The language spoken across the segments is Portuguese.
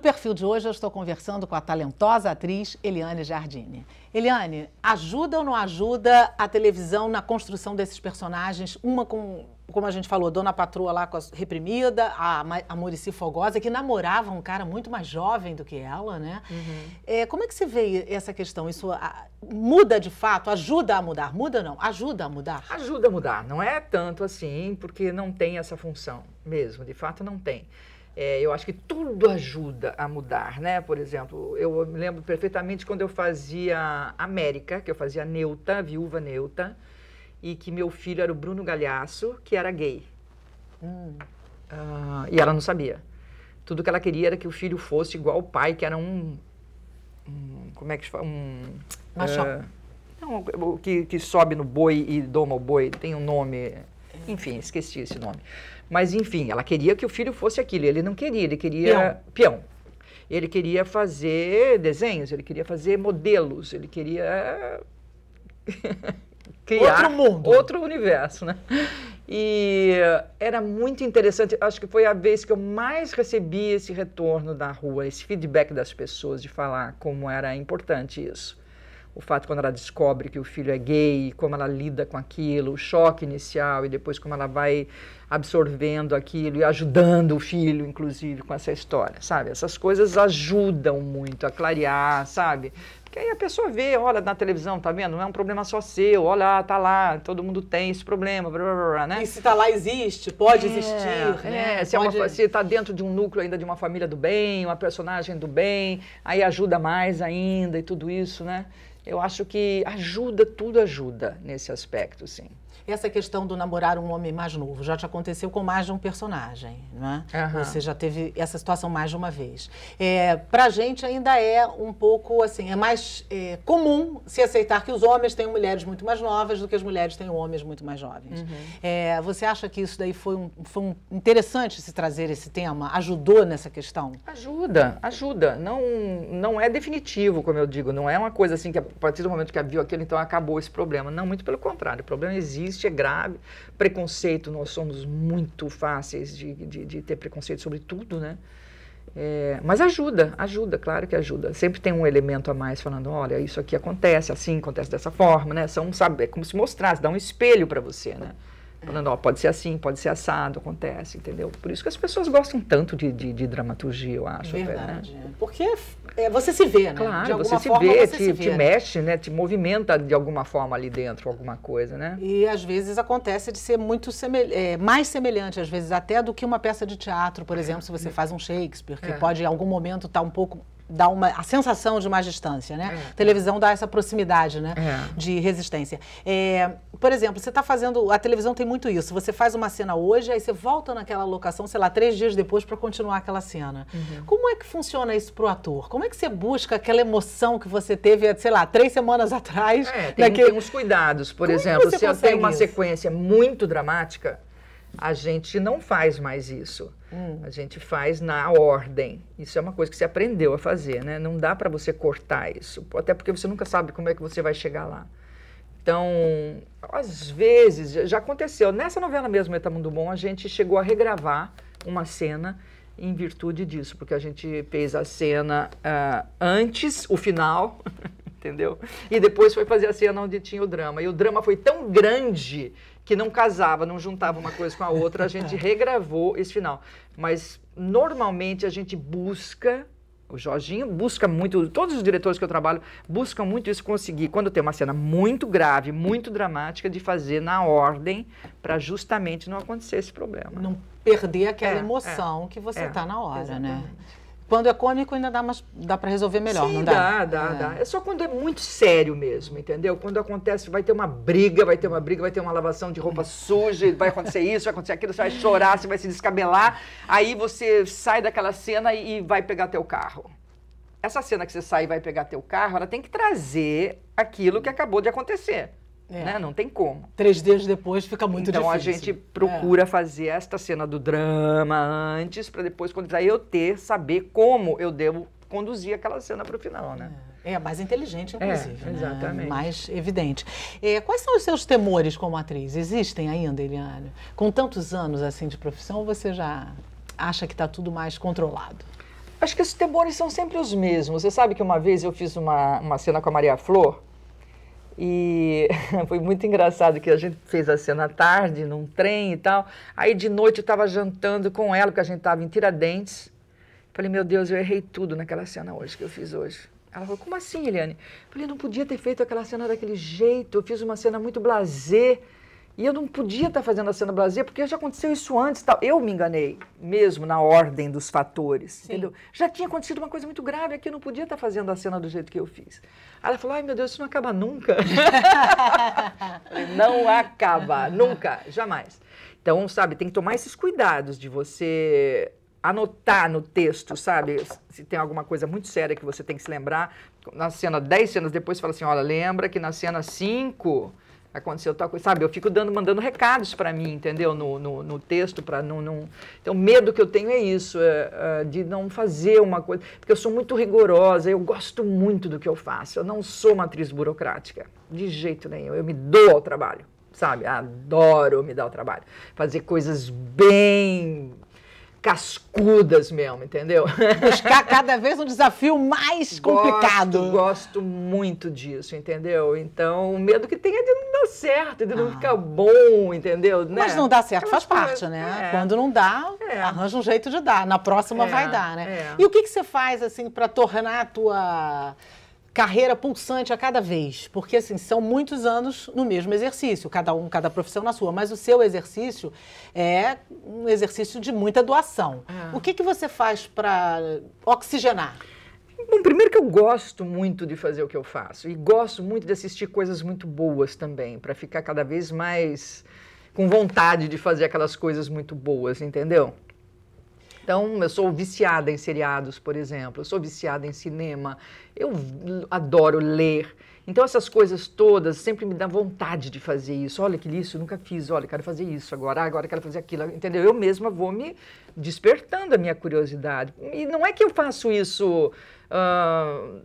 no perfil de hoje eu estou conversando com a talentosa atriz Eliane Jardine. Eliane, ajuda ou não ajuda a televisão na construção desses personagens? Uma com, como a gente falou, Dona Patroa lá com a reprimida, a, a Murici Fogosa, que namorava um cara muito mais jovem do que ela, né? Uhum. É, como é que você vê essa questão? Isso a, muda de fato? Ajuda a mudar? Muda não? Ajuda a mudar? Ajuda a mudar. Não é tanto assim, porque não tem essa função mesmo. De fato, não tem. É, eu acho que tudo ajuda a mudar, né? Por exemplo, eu me lembro perfeitamente quando eu fazia América, que eu fazia Neuta, viúva Neuta, e que meu filho era o Bruno Galhaço, que era gay. Hum. Uh, e ela não sabia. Tudo que ela queria era que o filho fosse igual o pai, que era um. um como é que se fala? Um. Macho. Uh, ah, não, que, que sobe no boi e doma o boi, tem um nome. É. Enfim, esqueci esse nome. Mas enfim, ela queria que o filho fosse aquilo. Ele não queria, ele queria peão. peão. Ele queria fazer desenhos, ele queria fazer modelos, ele queria eh, criar outro mundo, outro universo, né? E era muito interessante. Acho que foi a vez que eu mais recebi esse retorno da rua, esse feedback das pessoas de falar como era importante isso o fato quando ela descobre que o filho é gay, como ela lida com aquilo, o choque inicial e depois como ela vai absorvendo aquilo e ajudando o filho, inclusive, com essa história, sabe? Essas coisas ajudam muito a clarear, sabe? Porque aí a pessoa vê, olha na televisão, tá vendo? Não é um problema só seu, olha, tá lá, todo mundo tem esse problema, blá, blá, blá, né? E se tá lá, existe, pode é, existir, é, né? se, pode... É uma, se tá dentro de um núcleo ainda de uma família do bem, uma personagem do bem, aí ajuda mais ainda e tudo isso, né? Eu acho que ajuda, tudo ajuda nesse aspecto, sim essa questão do namorar um homem mais novo já te aconteceu com mais de um personagem, né? Uhum. Você já teve essa situação mais de uma vez. É, pra gente ainda é um pouco assim, é mais é, comum se aceitar que os homens têm mulheres muito mais novas do que as mulheres têm homens muito mais jovens. Uhum. É, você acha que isso daí foi, um, foi um interessante se trazer esse tema? Ajudou nessa questão? Ajuda, ajuda. Não, não é definitivo, como eu digo, não é uma coisa assim que a partir do momento que viu aquilo, então acabou esse problema. Não, muito pelo contrário, o problema existe isso é grave. Preconceito, nós somos muito fáceis de, de, de ter preconceito sobre tudo, né? É, mas ajuda, ajuda, claro que ajuda. Sempre tem um elemento a mais falando, olha, isso aqui acontece assim, acontece dessa forma, né? São, sabe, é como se mostrasse, dá um espelho para você, né? Falando, ó, pode ser assim, pode ser assado, acontece, entendeu? Por isso que as pessoas gostam tanto de, de, de dramaturgia, eu acho. Verdade. Até, né? É. Porque é, você se vê, né? Claro, você, se vê, você te, se vê, mexe, né? Te movimenta de alguma forma ali dentro, alguma coisa, né? E às vezes acontece de ser muito semelh é, mais semelhante, às vezes até do que uma peça de teatro, por exemplo, se você hum. faz um Shakespeare, que é. pode em algum momento estar tá um pouco dá uma, a sensação de mais distância, né? É. Televisão dá essa proximidade, né? É. De resistência. É, por exemplo, você está fazendo. A televisão tem muito isso. Você faz uma cena hoje, aí você volta naquela locação, sei lá, três dias depois para continuar aquela cena. Uhum. Como é que funciona isso para o ator? Como é que você busca aquela emoção que você teve, sei lá, três semanas atrás? É, tem, naquele... tem uns cuidados, por Como é exemplo. Se eu tenho uma isso? sequência muito dramática, a gente não faz mais isso. Hum. A gente faz na ordem. Isso é uma coisa que você aprendeu a fazer, né? Não dá para você cortar isso, até porque você nunca sabe como é que você vai chegar lá. Então, às vezes, já aconteceu. Nessa novela mesmo, Etamundo Bom, a gente chegou a regravar uma cena em virtude disso, porque a gente fez a cena uh, antes, o final, entendeu? E depois foi fazer a cena onde tinha o drama. E o drama foi tão grande que não casava, não juntava uma coisa com a outra, a gente regravou esse final. Mas normalmente a gente busca o Jorginho busca muito, todos os diretores que eu trabalho buscam muito isso conseguir, quando tem uma cena muito grave, muito dramática, de fazer na ordem para justamente não acontecer esse problema. Não perder aquela é, emoção é, que você está é, na hora, né? exatamente. né? Quando é cômico, ainda dá, dá para resolver melhor, Sim, não dá? Dá, dá, é. dá. É só quando é muito sério mesmo, entendeu? Quando acontece, vai ter uma briga, vai ter uma briga, vai ter uma lavação de roupa suja, vai acontecer isso, vai acontecer aquilo, você vai chorar, você vai se descabelar. Aí você sai daquela cena e, e vai pegar teu carro essa cena que você sai e vai pegar teu carro, ela tem que trazer aquilo que acabou de acontecer. É. Né? Não tem como. Três dias depois fica muito então, difícil. Então a gente procura é. fazer esta cena do drama antes, para depois, quando eu ter, saber como eu devo conduzir aquela cena para o final, né? É, é mais inteligente, é, inclusive. É, exatamente. Né? Mais evidente. É, quais são os seus temores como atriz? Existem ainda, Eliane? Com tantos anos assim de profissão, você já acha que está tudo mais controlado? Acho que esses temores são sempre os mesmos. Você sabe que uma vez eu fiz uma, uma cena com a Maria Flor, e foi muito engraçado que a gente fez a cena à tarde, num trem e tal. Aí de noite eu estava jantando com ela, porque a gente estava em Tiradentes. Falei, meu Deus, eu errei tudo naquela cena hoje que eu fiz hoje. Ela falou, como assim, Eliane? Falei, não podia ter feito aquela cena daquele jeito, eu fiz uma cena muito blazer. E eu não podia estar fazendo a cena brasileira, porque já aconteceu isso antes. Tal. Eu me enganei, mesmo na ordem dos fatores. Entendeu? Já tinha acontecido uma coisa muito grave, aqui, que eu não podia estar fazendo a cena do jeito que eu fiz. Aí ela falou: ai meu Deus, isso não acaba nunca. não acaba, nunca, jamais. Então, sabe, tem que tomar esses cuidados de você anotar no texto, sabe? Se tem alguma coisa muito séria que você tem que se lembrar. Na cena, 10 cenas depois, você fala assim: olha, lembra que na cena 5. Cinco aconteceu tal coisa, sabe? Eu fico dando, mandando recados para mim, entendeu? No, no, no texto, para não, não. Então, o medo que eu tenho é isso, é, é, de não fazer uma coisa. Porque eu sou muito rigorosa, eu gosto muito do que eu faço. Eu não sou uma atriz burocrática, de jeito nenhum. Eu me dou ao trabalho, sabe? Adoro me dar ao trabalho. Fazer coisas bem cascudas mesmo, entendeu? Buscar cada vez um desafio mais complicado. Gosto, gosto muito disso, entendeu? Então, o medo que tem é de não dar certo, de não ah. ficar bom, entendeu? Né? Mas né? não dá certo, faz parte, né? É. Quando não dá, é. arranja um jeito de dar. Na próxima é, vai dar, né? É. E o que, que você faz, assim, para tornar a tua carreira pulsante a cada vez, porque assim, são muitos anos no mesmo exercício, cada um, cada profissão na sua, mas o seu exercício é um exercício de muita doação. Ah. O que, que você faz para oxigenar? Bom, primeiro que eu gosto muito de fazer o que eu faço e gosto muito de assistir coisas muito boas também, para ficar cada vez mais com vontade de fazer aquelas coisas muito boas, entendeu? Então, eu sou viciada em seriados, por exemplo, eu sou viciada em cinema, eu adoro ler. Então, essas coisas todas sempre me dão vontade de fazer isso. Olha que isso, nunca fiz, olha, quero fazer isso agora, agora quero fazer aquilo, entendeu? Eu mesma vou me despertando a minha curiosidade. E não é que eu faço isso Uh,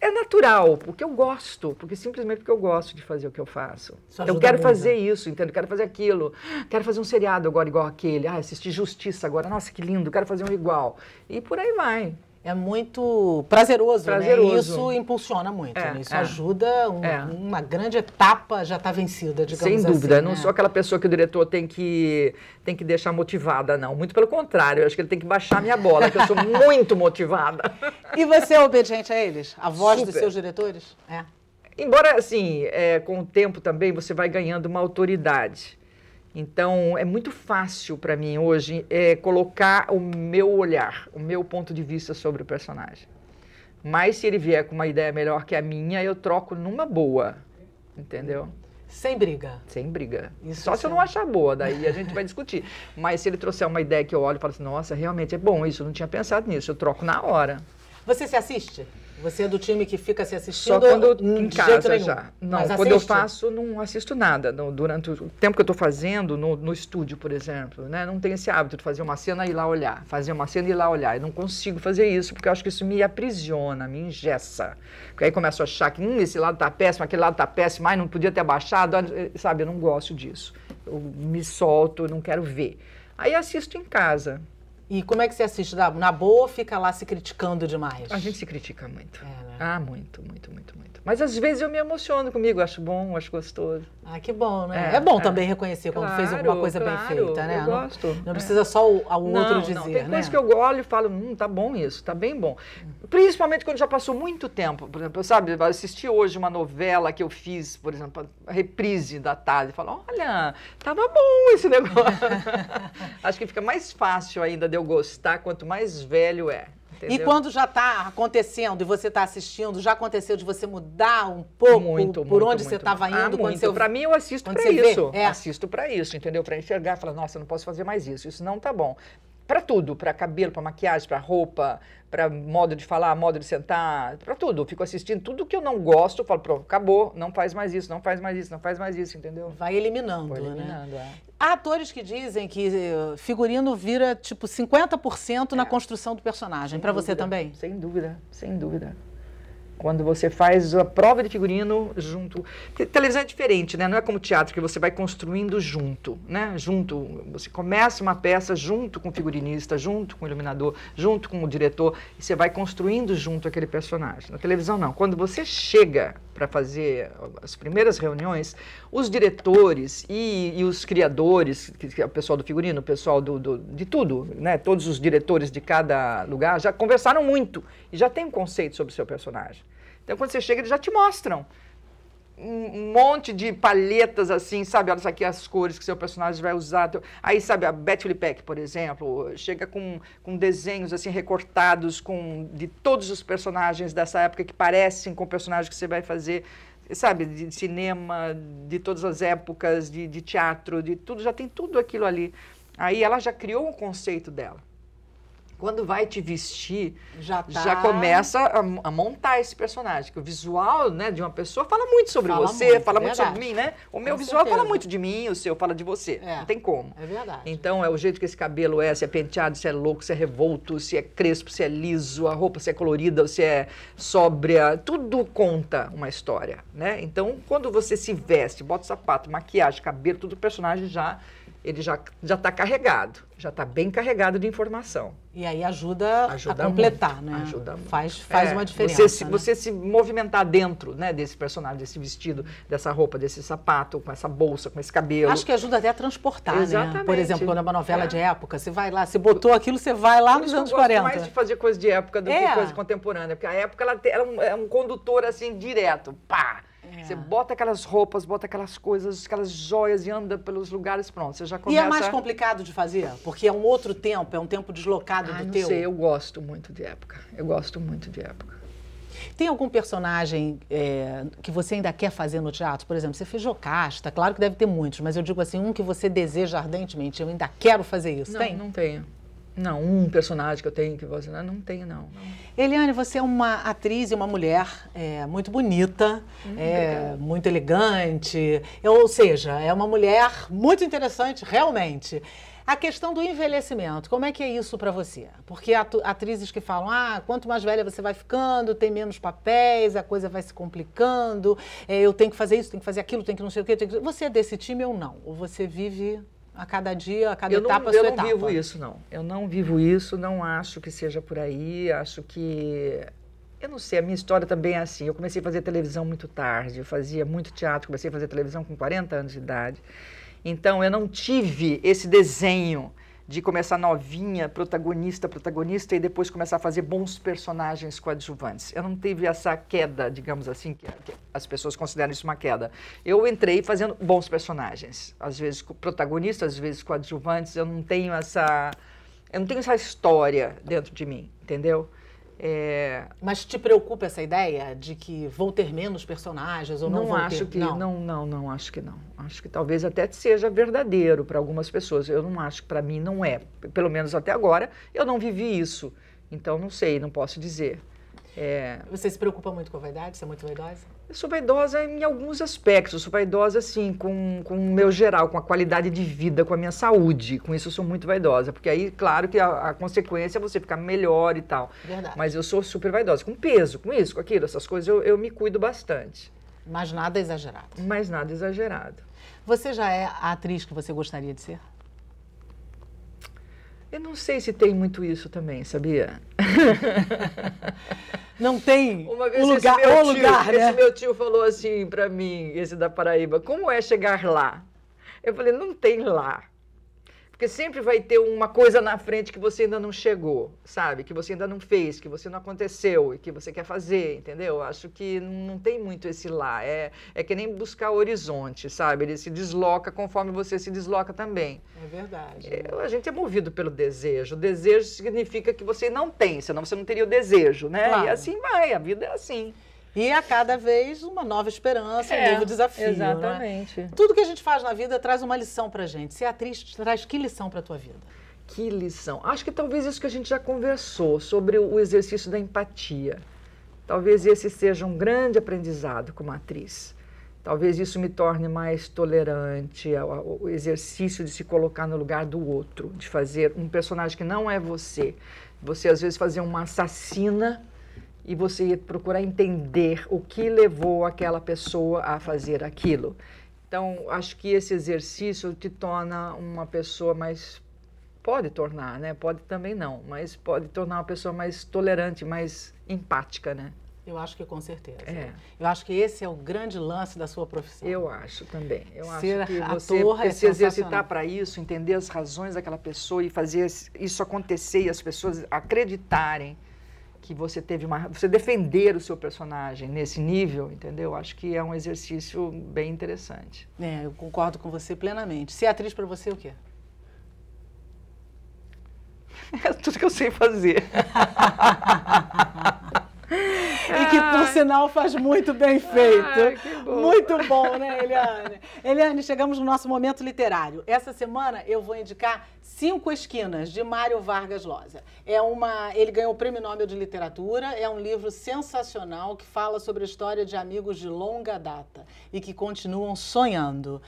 é natural, porque eu gosto, porque simplesmente porque eu gosto de fazer o que eu faço. eu quero fazer né? isso, entendo, quero fazer aquilo, quero fazer um seriado agora igual aquele, ah, assisti Justiça agora, nossa que lindo, quero fazer um igual. E por aí vai é muito prazeroso, né? prazeroso. Né? E isso impulsiona muito, é, né? isso é. ajuda, um, é. uma grande etapa já está vencida, digamos Sem assim. Sem dúvida, né? não sou aquela pessoa que o diretor tem que, tem que deixar motivada, não. Muito pelo contrário, eu acho que ele tem que baixar a minha bola, que eu sou muito motivada. E você é obediente a eles? A voz Super. dos seus diretores? É. Embora, assim, é, com o tempo também você vai ganhando uma autoridade. Então, é muito fácil para mim hoje é, colocar o meu olhar, o meu ponto de vista sobre o personagem. Mas se ele vier com uma ideia melhor que a minha, eu troco numa boa, entendeu? Sem briga. Sem briga. Isso Só sim. É se eu não achar boa, daí a gente vai discutir. Mas se ele trouxer uma ideia que eu olho e falo assim, nossa, realmente é bom isso, eu não tinha pensado nisso, eu troco na hora. Você se assiste? Você é do time que fica se assistindo? Só quando eu, em casa já. Não, Mas quando assiste? eu faço, não assisto nada. No, durante o tempo que eu estou fazendo, no, no, estúdio, por exemplo, né? Não tenho esse hábito de fazer uma cena e ir lá olhar. Fazer uma cena e ir lá olhar. Eu não consigo fazer isso, porque eu acho que isso me aprisiona, me engessa. Porque aí começo a achar que hum, esse lado está péssimo, aquele lado está péssimo, mas não podia ter abaixado. Eh, sabe, eu não gosto disso. Eu me solto, eu não quero ver. Aí assisto em casa. E como é que você assiste? Na boa ou fica lá se criticando demais? A gente se critica muito. É, né? Ah, muito, muito, muito, muito. Mas às vezes eu me emociono comigo, acho bom, acho gostoso. Ah, que bom, né? É, é bom é. também reconhecer quando claro, fez alguma coisa claro, bem feita, né? Eu não, gosto. Não, é. precisa só o, não, outro dizer, não. Tem né? coisa que eu olho e falo, hum, tá bom isso, tá bem bom. Principalmente quando já passou muito tempo. Por exemplo, sabe, eu assisti hoje uma novela que eu fiz, por exemplo, a reprise da tarde, e falo, olha, tava bom esse negócio. acho que fica mais fácil ainda de eu gostar quanto mais velho é. Entendeu? E quando já está acontecendo e você está assistindo, já aconteceu de você mudar um pouco muito, por muito, onde ah, muito. você estava indo? Ah, muito. Você... Para mim, eu assisto para isso. É. Assisto para isso, entendeu? Para enxergar e falar, nossa, eu não posso fazer mais isso, isso não tá bom para tudo, para cabelo, para maquiagem, para roupa, para modo de falar, modo de sentar, para tudo. Eu fico assistindo tudo que eu não gosto, eu falo, pronto, acabou, não faz mais isso, não faz mais isso, não faz mais isso, entendeu? Vai eliminando, Vai né? eliminando né? É. Há atores que dizem que eh, figurino vira tipo 50% é. na construção do personagem. Para você também? Sem dúvida, sem dúvida. Quando você faz a prova de figurino junto. Televisão é diferente, né? Não é como teatro que você vai construindo junto, né? Junto. Você começa uma peça junto com o figurinista, junto com o iluminador, junto com o diretor, e você vai construindo junto aquele personagem. Na televisão, não. Quando você chega para fazer as primeiras reuniões, os diretores e, e os criadores, é o pessoal do figurino, o pessoal do, do, de tudo, né? todos os diretores de cada lugar, já conversaram muito e já tem um conceito sobre o seu personagem. Então quando você chega, eles já te mostram um monte de palhetas assim, sabe? Olha aqui as cores que seu personagem vai usar. Então, aí, sabe, a Betty Lipeck, por exemplo, chega com, com desenhos assim recortados com de todos os personagens dessa época que parecem com o personagem que você vai fazer, sabe? De cinema, de todas as épocas, de, de teatro, de tudo, já tem tudo aquilo ali. Aí ela já criou um conceito dela. Quando vai te vestir, já, tá... já começa a, a, montar esse personagem. Que o visual né, de uma pessoa fala muito sobre fala você, muito, fala é muito verdade. sobre mim, né? O meu Com visual certeza. fala muito de mim, o seu fala de você. É, não tem como. É verdade. Então, é o jeito que esse cabelo é, se é penteado, se é louco, se é revolto, se é crespo, se é liso, a roupa se é colorida, se é sóbria. Tudo conta uma história, né? Então, quando você se veste, bota sapato, maquiagem, cabelo, tudo o personagem já ele já já está carregado, já está bem carregado de informação. E aí ajuda, ajuda a completar, muito, né? Ajuda muito. Faz, faz é, uma diferença. Você se, né? você se movimentar dentro né, desse personagem, desse vestido, dessa roupa, desse sapato, com essa bolsa, com esse cabelo. Acho que ajuda até a transportar, né? Exatamente. né? Por exemplo, quando é uma novela é. de época, você vai lá, você botou aquilo, você vai lá nos anos 40. Eu gosto mais de fazer coisa de época do é. que coisa contemporânea, porque a época ela, ela é, um, é um condutor assim direto, pá! Você é. bota aquelas roupas, bota aquelas coisas, aquelas joias e anda pelos lugares, pronto, você já começa... E é mais complicado de fazer? Porque é um outro tempo, é um tempo deslocado ah, do não teu? não sei, eu gosto muito de época. Eu gosto muito de época. Tem algum personagem é, que você ainda quer fazer no teatro? Por exemplo, você fez Jocasta, claro que deve ter muitos, mas eu digo assim, um que você deseja ardentemente, eu ainda quero fazer isso. Não, tem? não tenho. Não, um personagem que eu tenho que você não, não tenho não. Eliane, você é uma atriz e uma mulher é, muito bonita, hum, é, muito elegante, ou seja, é uma mulher muito interessante realmente. A questão do envelhecimento, como é que é isso para você? Porque há atrizes que falam, ah, quanto mais velha você vai ficando, tem menos papéis, a coisa vai se complicando, é, eu tenho que fazer isso, tenho que fazer aquilo, tenho que não sei o quê. Que... Você é desse time ou não? Ou você vive a cada dia, a cada eu etapa, não, a sua eu etapa. Eu não vivo isso, não. Eu não vivo isso, não acho que seja por aí. Acho que. Eu não sei, a minha história também é assim. Eu comecei a fazer televisão muito tarde, eu fazia muito teatro, comecei a fazer televisão com 40 anos de idade. Então, eu não tive esse desenho de começar novinha, protagonista, protagonista, e depois começar a fazer bons personagens coadjuvantes. Eu não tive essa queda, digamos assim, que, que as pessoas consideram isso uma queda. Eu entrei fazendo bons personagens, às vezes protagonistas, às vezes coadjuvantes. Eu não tenho essa, eu não tenho essa história dentro de mim, entendeu? É... Mas te preocupa essa ideia de que vão ter menos personagens ou não, não vão acho ter? Que, não. não, não, não, acho que não. Acho que talvez até seja verdadeiro para algumas pessoas. Eu não acho que para mim não é. Pelo menos até agora eu não vivi isso. Então não sei, não posso dizer. É... Você se preocupa muito com a vaidade? Você é muito vaidosa? Eu sou vaidosa em alguns aspectos. Eu sou vaidosa, assim, com, com o meu geral, com a qualidade de vida, com a minha saúde. Com isso eu sou muito vaidosa. Porque aí, claro que a, a consequência é você ficar melhor e tal. Verdade. Mas eu sou super vaidosa. Com peso, com isso, com aquilo, essas coisas, eu, eu me cuido bastante. Mas nada exagerado. Mas nada exagerado. Você já é a atriz que você gostaria de ser? Eu não sei se tem muito isso também, sabia? Não tem Uma vez o lugar, esse meu tio, lugar, né? Esse meu tio falou assim para mim, esse da Paraíba, como é chegar lá? Eu falei, não tem lá. Porque sempre vai ter uma coisa na frente que você ainda não chegou, sabe? Que você ainda não fez, que você não aconteceu e que você quer fazer, entendeu? Acho que não tem muito esse lá. É, é que nem buscar horizonte, sabe? Ele se desloca conforme você se desloca também. É verdade. É, a gente é movido pelo desejo. O desejo significa que você não tem, senão você não teria o desejo, né? Claro. E assim vai, a vida é assim. E a cada vez uma nova esperança, é, um novo desafio. Né? Exatamente. Tudo que a gente faz na vida traz uma lição pra gente. Ser atriz é traz que lição pra tua vida? Que lição? Acho que talvez isso que a gente já conversou sobre o exercício da empatia. Talvez esse seja um grande aprendizado como atriz. Talvez isso me torne mais tolerante o exercício de se colocar no lugar do outro, de fazer um personagem que não é você. Você às vezes fazer uma assassina e você procurar entender o que levou aquela pessoa a fazer aquilo. Então, acho que esse exercício te torna uma pessoa mais. Pode tornar, né? Pode também não, mas pode tornar uma pessoa mais tolerante, mais empática, né? Eu acho que com certeza. É. Eu acho que esse é o grande lance da sua profissão. Eu acho também. Eu Ser acho que você é se exercitar para isso, entender as razões daquela pessoa e fazer isso acontecer e as pessoas acreditarem que você teve uma, você defender o seu personagem nesse nível, entendeu? Acho que é um exercício bem interessante. É, eu concordo com você plenamente. Ser atriz para você é o quê? É tudo que eu sei fazer. e que, por sinal, faz muito bem feito. Ai, que bom. Muito bom, né, Eliane? Eliane, chegamos no nosso momento literário. Essa semana eu vou indicar Cinco Esquinas, de Mário Vargas Losa. É uma, ele ganhou o Prêmio Nobel de Literatura, é um livro sensacional que fala sobre a história de amigos de longa data e que continuam sonhando.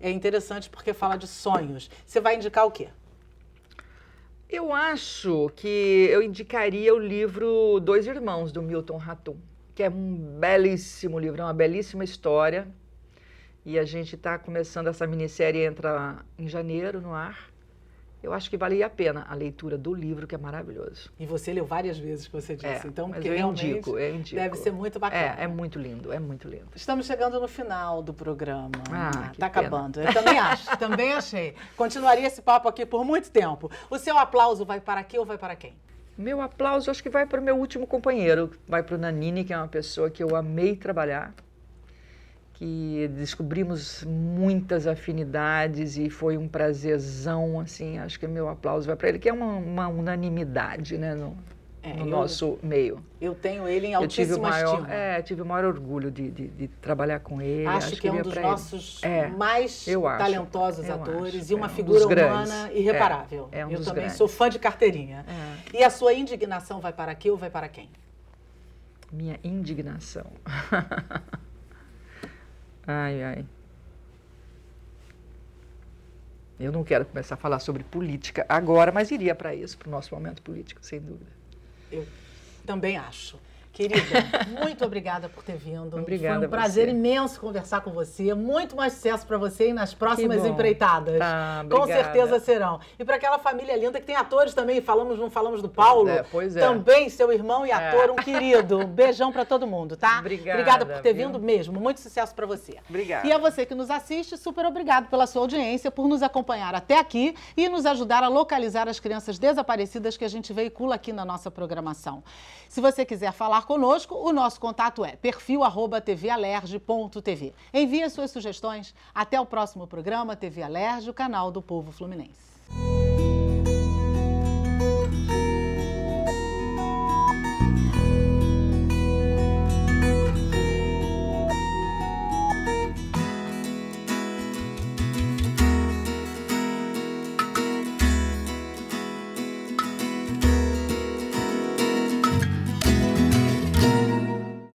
É interessante porque fala de sonhos. Você vai indicar o quê? Eu acho que eu indicaria o livro Dois Irmãos, do Milton Ratum, que é um belíssimo livro, é uma belíssima história. E a gente está começando essa minissérie, entra em janeiro no ar eu acho que valia a pena a leitura do livro, que é maravilhoso. E você leu várias vezes, que você disse. É, então, mas eu indico, eu indico. Deve ser muito bacana. É, é muito lindo, é muito lindo. Estamos chegando no final do programa. Ah, tá que tá pena. acabando. Eu também acho, também achei. Continuaria esse papo aqui por muito tempo. O seu aplauso vai para quem ou vai para quem? Meu aplauso acho que vai para o meu último companheiro, vai para o Nanini, que é uma pessoa que eu amei trabalhar que descobrimos muitas afinidades e foi um prazerzão, assim, acho que meu aplauso vai para ele, que é uma, uma unanimidade, né, no, é, no eu, nosso meio. Eu tenho ele em altíssima eu tive o maior, estima. É, tive o maior orgulho de, de, de trabalhar com ele. Acho, acho que, é que é um dos nossos é, mais talentosos atores acho, e uma é, figura um humana grandes. irreparável. É, é, um eu também grandes. sou fã de carteirinha. É. E a sua indignação vai para aqui ou vai para quem? Minha indignação. Ai, ai. Eu não quero começar a falar sobre política agora, mas iria para isso, para o nosso momento político, sem dúvida. Eu também acho. Querida, muito obrigada por ter vindo. Obrigada Foi um prazer você. imenso conversar com você. Muito mais sucesso para você e nas próximas empreitadas. Tá, com certeza serão. E para aquela família linda que tem atores também, falamos, não falamos do Paulo. É, pois é. Também seu irmão e é. ator, é. um querido. Um beijão para todo mundo, tá? Obrigada. Obrigada por ter viu? vindo mesmo. Muito sucesso para você. Obrigada. E a você que nos assiste, super obrigado pela sua audiência, por nos acompanhar até aqui e nos ajudar a localizar as crianças desaparecidas que a gente veicula aqui na nossa programação. Se você quiser falar conosco, o nosso contato é perfil@tvalerge.tv. Envie suas sugestões. Até o próximo programa TV Alerge, o canal do Povo Fluminense.